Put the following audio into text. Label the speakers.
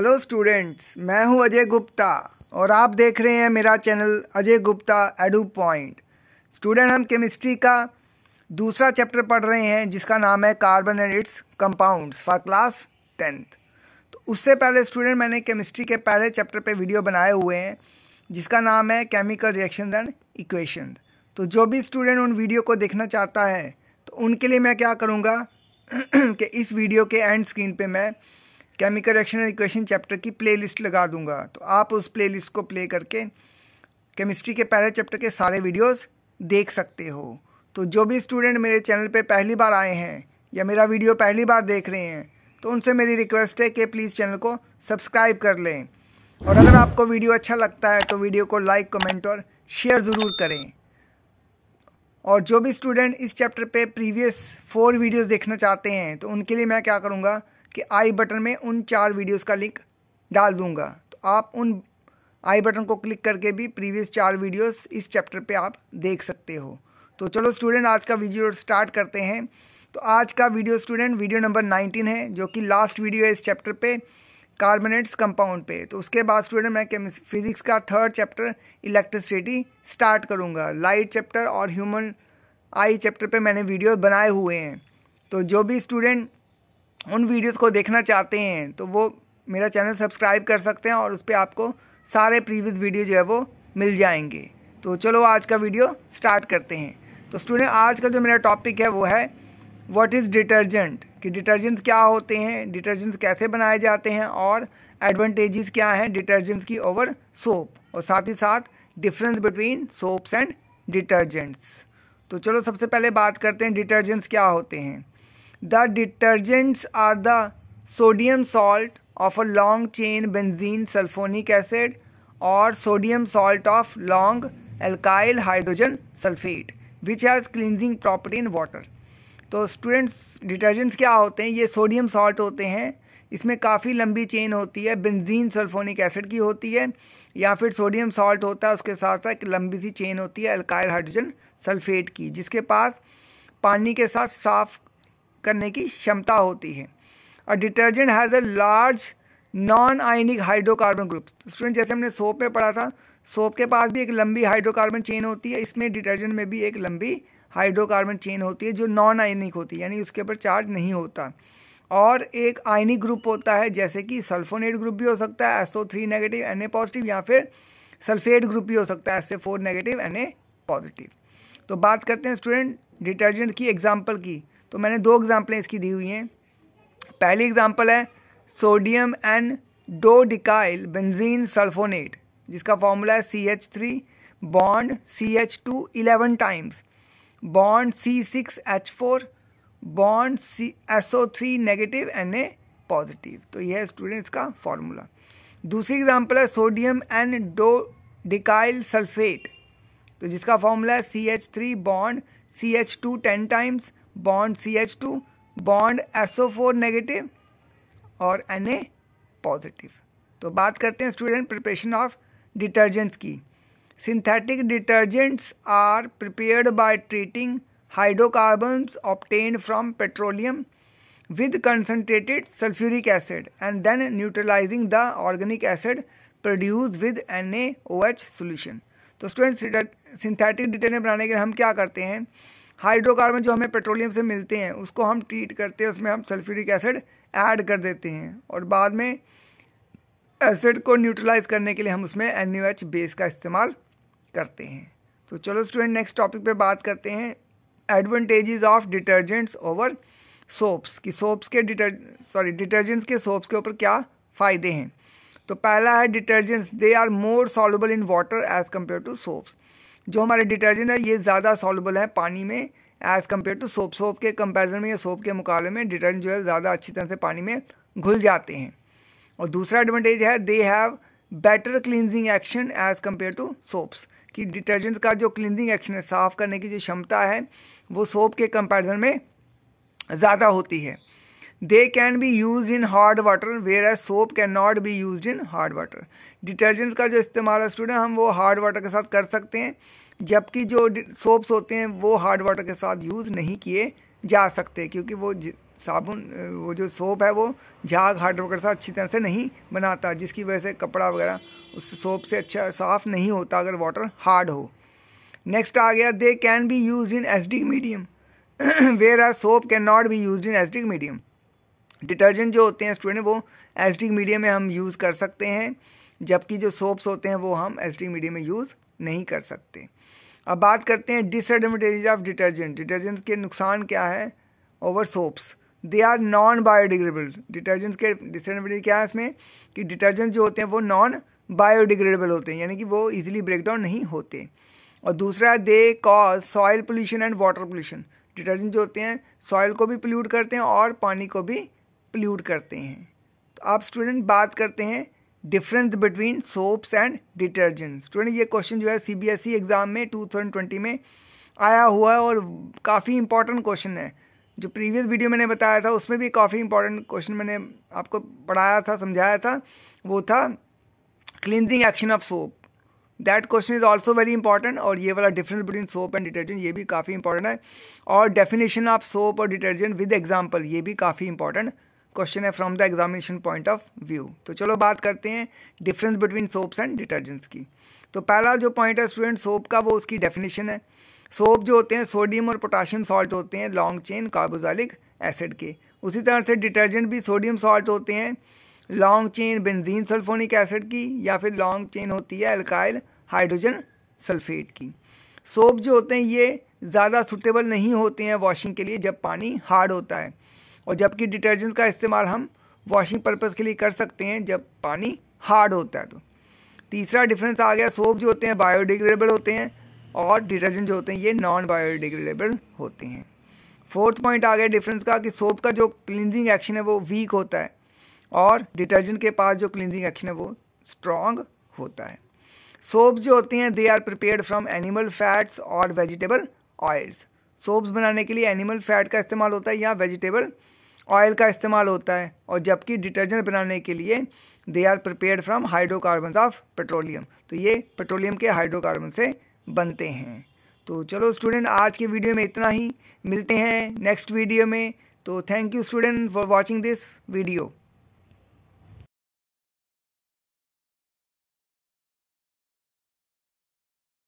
Speaker 1: hello students मैं हूं अजय गुप्ता और आप देख रहे हैं मेरा channel Ajay Gupta edu point student हम केमिस्ट्री का दूसरा चैप्टर पढ़ रहे हैं जिसका नाम है carbon and its compounds for class tenth तो उससे पहले स्टूडेंट मैंने केमिस्ट्री के पहले चैप्टर पे वीडियो बनाए हुए हैं जिसका नाम है केमिकल रिएक्शन एंड इक्वेशन तो जो भी स्टूडेंट उन वीडियो को देखना चाहता है तो उनके लिए मैं क्या करूँगा कि इस वीडियो के एंड स्क्रीन पर मैं केमिकल रिएक्शन इक्वेशन चैप्टर की प्लेलिस्ट लगा दूंगा तो आप उस प्लेलिस्ट को प्ले करके केमिस्ट्री के पहले चैप्टर के सारे वीडियोस देख सकते हो तो जो भी स्टूडेंट मेरे चैनल पे पहली बार आए हैं या मेरा वीडियो पहली बार देख रहे हैं तो उनसे मेरी रिक्वेस्ट है कि प्लीज़ चैनल को सब्सक्राइब कर लें और अगर आपको वीडियो अच्छा लगता है तो वीडियो को लाइक कमेंट और शेयर ज़रूर करें और जो भी स्टूडेंट इस चैप्टर पर प्रीवियस फोर वीडियोज़ देखना चाहते हैं तो उनके लिए मैं क्या करूँगा कि आई बटन में उन चार वीडियोस का लिंक डाल दूंगा तो आप उन आई बटन को क्लिक करके भी प्रीवियस चार वीडियोस इस चैप्टर पे आप देख सकते हो तो चलो स्टूडेंट आज का वीडियो स्टार्ट करते हैं तो आज का वीडियो स्टूडेंट वीडियो नंबर 19 है जो कि लास्ट वीडियो है इस चैप्टर पे कार्बोनेट्स कंपाउंड पे तो उसके बाद स्टूडेंट मैं केमिस्ट्री फिजिक्स का थर्ड चैप्टर इलेक्ट्रिसिटी स्टार्ट करूँगा लाइट चैप्टर और ह्यूमन आई चैप्टर पे मैंने वीडियो बनाए हुए हैं तो जो भी स्टूडेंट उन वीडियोस को देखना चाहते हैं तो वो मेरा चैनल सब्सक्राइब कर सकते हैं और उस पर आपको सारे प्रीवियस वीडियो जो है वो मिल जाएंगे तो चलो आज का वीडियो स्टार्ट करते हैं तो स्टूडेंट आज का जो मेरा टॉपिक है वो है व्हाट इज़ डिटर्जेंट कि डिटर्जेंट्स क्या होते हैं डिटर्जेंट्स कैसे बनाए जाते हैं और एडवांटेजेस क्या हैं डिटर्जेंट्स की ओवर सोप और साथ ही साथ difference between soaps and detergents तो चलो सबसे पहले बात करते हैं डिटर्जेंट्स क्या होते हैं the detergents are the sodium salt of a long chain benzene sulphonic acid और sodium salt of long alkyl hydrogen sulphate which has cleansing property in water तो स्टूडेंट्स डिटर्जेंट्स क्या होते हैं ये सोडियम सॉल्ट होते हैं इसमें काफ़ी लंबी चेन होती है बेंजीन सल्फोनिक एसिड की होती है या फिर सोडियम सॉल्ट होता है उसके साथ साथ एक लंबी सी चेन होती है अल्काइल हाइड्रोजन सल्फेट की जिसके पास पानी के साथ साफ़ करने की क्षमता होती है और detergent has a large non ionic hydrocarbon group student जैसे हमने सोप में पढ़ा था सोप के पास भी एक लंबी हाइड्रोकार्बन चेन होती है इसमें डिटर्जेंट में भी एक लंबी हाइड्रोकार्बन चेन होती है जो नॉन आयनिक होती है यानी उसके ऊपर चार्ज नहीं होता और एक आयनिक ग्रुप होता है जैसे कि सल्फोनेट ग्रुप भी हो सकता है S O three negative N A positive या फिर सल्फेट ग्रुप भी हो सकता है S A four negative N A positive तो बात करते हैं स्टूडेंट डिटर्जेंट की एग्जाम्पल की तो मैंने दो एग्ज़ाम्पलें इसकी दी हुई हैं पहली एग्ज़ाम्पल है sodium and dodecyl benzene sulphonate जिसका फॉर्मूला है C H three bond C H two eleven times bond C six H four bond C S O three negative N A positive तो यह students का formula दूसरी example है sodium and dodecyl sulphate तो जिसका formula है C H three bond C H two ten times bond C H two bond S O four negative और N A positive तो बात करते हैं स्टूडेंट प्रिपरेशन ऑफ डिटर्जेंट्स की synthetic detergents are prepared by treating hydrocarbons obtain from petroleum with concentrated sulphuric acid and then neutralising the organic acid produce with N A O H solution तो student synthetic detergent बनाने के लिए हम क्या करते हैं hydrocarbon जो हमें पेट्रोलियम से मिलते हैं उसको हम ट्रीट करते हैं उसमें हम सल्फ्यूरिक एसिड ऐड कर देते हैं और बाद में एसिड को न्यूट्रलाइज करने के लिए हम उसमें एन बेस का इस्तेमाल करते हैं तो चलो स्टूडेंट नेक्स्ट टॉपिक पे बात करते हैं advantages of detergents over soaps कि सोप्स के डिटर सॉरी डिटर्जेंट्स के सोप्स के ऊपर क्या फ़ायदे हैं तो पहला है detergents they are more soluble in water as compare to soaps जो हमारे डिटर्जेंट है ये ज़्यादा सॉलेबल है पानी में as compare to soap soap के कंपेरिजन में या सोप के मुकाबले में डिटर्जेंट जो है ज़्यादा अच्छी तरह से पानी में घुल जाते हैं और दूसरा एडवांटेज है they have better cleansing action as compare to soaps कि डिटर्जेंट का जो क्लिनजिंग एक्शन है साफ़ करने की जो क्षमता है वो सोप के कंपेरिजन में ज़्यादा होती है they can be use in hard water whereas soap can not be use in hard water detergents का जो इस्तेमाल है स्टूडेंट हम वो हार्ड वाटर के साथ कर सकते हैं जबकि जो सोप्स होते हैं वो हार्ड वाटर के साथ यूज़ नहीं किए जा सकते क्योंकि वो साबुन वो जो सोप है वो झाग हार्ड वाटर के साथ अच्छी तरह से नहीं बनाता जिसकी वजह से कपड़ा वगैरह उस सोप से अच्छा साफ़ नहीं होता अगर वाटर हार्ड हो नेक्स्ट आ गया they can be use in acidic medium whereas soap can not be use in acidic medium detergent जो होते हैं स्टूडेंट वो एस मीडियम में हम यूज़ कर सकते हैं जबकि जो सोप्स होते हैं वो हम एस मीडियम में यूज़ नहीं कर सकते अब बात करते हैं डिसएडवेंटेज ऑफ डिटर्जेंट डिटर्जेंट्स के नुकसान क्या है over soaps they are non biodegradable detergents के डिसएडवांटेज क्या है इसमें कि डिटर्जेंट जो होते हैं वो नॉन बायोडिग्रेडेबल होते हैं यानी कि वो ब्रेक डाउन नहीं होते और दूसरा they cause soil pollution and water pollution detergent जो होते हैं सॉयल को भी पोल्यूट करते हैं और पानी को भी पल्यूट करते हैं तो आप स्टूडेंट बात करते हैं difference between soaps and detergent student ये क्वेश्चन जो है सीबीएसई एग्ज़ाम e में 2020 में आया हुआ है और काफ़ी इंपॉर्टेंट क्वेश्चन है जो प्रीवियस वीडियो मैंने बताया था उसमें भी काफ़ी इंपॉर्टेंट क्वेश्चन मैंने आपको पढ़ाया था समझाया था वो था cleansing action of soap that question is also very important और ये वाला difference between soap and detergent ये भी काफ़ी इंपॉर्टेंट है और डेफिनेशन ऑफ सोप और डिटर्जेंट विद एग्जाम्पल ये भी काफ़ी इंपॉर्टेंट क्वेश्चन है from the examination point of view तो चलो बात करते हैं difference between soaps and detergents की तो पहला जो पॉइंट है स्टूडेंट सोप का वो उसकी डेफिनेशन है सोप जो होते हैं सोडियम और पोटाशियम सॉल्ट होते हैं लॉन्ग चेन कार्बोजालिक एसिड के उसी तरह से डिटर्जेंट भी सोडियम सॉल्ट होते हैं long chain benzene sulphonic acid की या फिर लॉन्ग चेन होती है अल्काइल हाइड्रोजन सल्फेट की सोप जो होते हैं ये ज़्यादा सुटेबल नहीं होते हैं वॉशिंग के लिए जब पानी हार्ड होता है और जबकि डिटर्जेंट का इस्तेमाल हम वॉशिंग पर्पज़ के लिए कर सकते हैं जब पानी हार्ड होता है तो तीसरा डिफरेंस आ गया सोप जो होते हैं बायोडिग्रेडेबल होते हैं और डिटर्जेंट जो होते हैं ये नॉन बायोडिग्रेडेबल होते हैं फोर्थ पॉइंट आ गया डिफरेंस का कि सोप का जो क्लिनजिंग एक्शन है वो वीक होता है और डिटर्जेंट के पास जो क्लिनजिंग एक्शन है वो स्ट्रॉन्ग होता है सोप जो होते हैं they are prepare from animal fats और वेजिटेबल ऑयल्स सोप्स बनाने के लिए एनिमल फैट का इस्तेमाल होता है या वेजिटेबल ऑयल का इस्तेमाल होता है और जबकि डिटर्जेंट बनाने के लिए they are prepare from hydrocarbon of petroleum तो ये पेट्रोलियम के हाइड्रोकार्बन से बनते हैं तो चलो स्टूडेंट आज के वीडियो में इतना ही मिलते हैं नेक्स्ट वीडियो में तो thank you student for watching this video